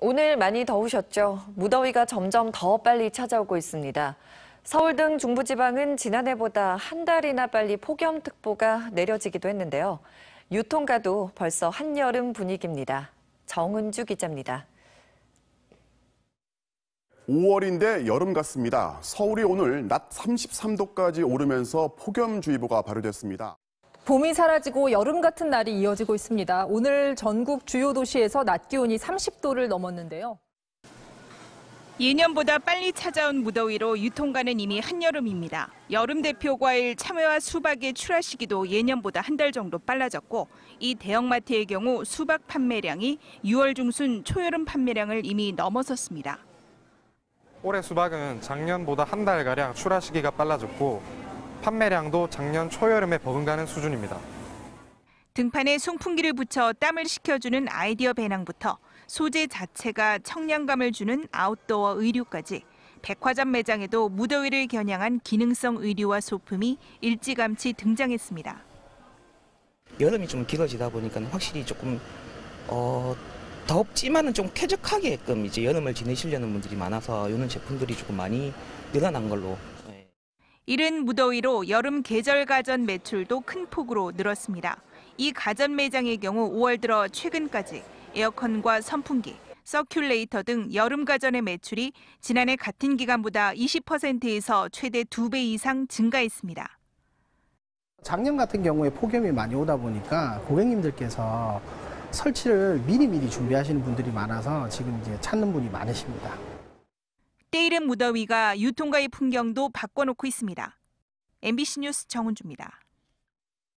오늘 많이 더우셨죠? 무더위가 점점 더 빨리 찾아오고 있습니다. 서울 등 중부지방은 지난해보다 한 달이나 빨리 폭염특보가 내려지기도 했는데요. 유통가도 벌써 한여름 분위기입니다. 정은주 기자입니다. 5월인데 여름 같습니다. 서울이 오늘 낮 33도까지 오르면서 폭염주의보가 발효됐습니다. 봄이 사라지고 여름 같은 날이 이어지고 있습니다. 오늘 전국 주요 도시에서 낮 기온이 30도를 넘었는데요. 예년보다 빨리 찾아온 무더위로 유통가는 이미 한여름입니다. 여름 대표 과일 참외와 수박의 출하 시기도 예년보다 한 달 정도 빨라졌고 이 대형마트의 경우 수박 판매량이 6월 중순 초여름 판매량을 이미 넘어섰습니다. 올해 수박은 작년보다 한 달가량 출하 시기가 빨라졌고 판매량도 작년 초여름에 버금가는 수준입니다. 등판에 송풍기를 붙여 땀을 식혀주는 아이디어 배낭부터 소재 자체가 청량감을 주는 아웃도어 의류까지 백화점 매장에도 무더위를 겨냥한 기능성 의류와 소품이 일찌감치 등장했습니다. 여름이 좀 길어지다 보니까 확실히 조금 어, 덥지만은 좀 쾌적하게끔 이제 여름을 지내시려는 분들이 많아서 이런 제품들이 조금 많이 늘어난 걸로 이른 무더위로 여름 계절 가전 매출도 큰 폭으로 늘었습니다. 이 가전 매장의 경우 5월 들어 최근까지 에어컨과 선풍기, 서큘레이터 등 여름 가전의 매출이 지난해 같은 기간보다 20%에서 최대 2배 이상 증가했습니다. 작년 같은 경우에 폭염이 많이 오다 보니까 고객님들께서 설치를 미리미리 준비하시는 분들이 많아서 지금 이제 찾는 분이 많으십니다. 때 이른 무더위가 유통가의 풍경도 바꿔놓고 있습니다. MBC 뉴스 정은주입니다.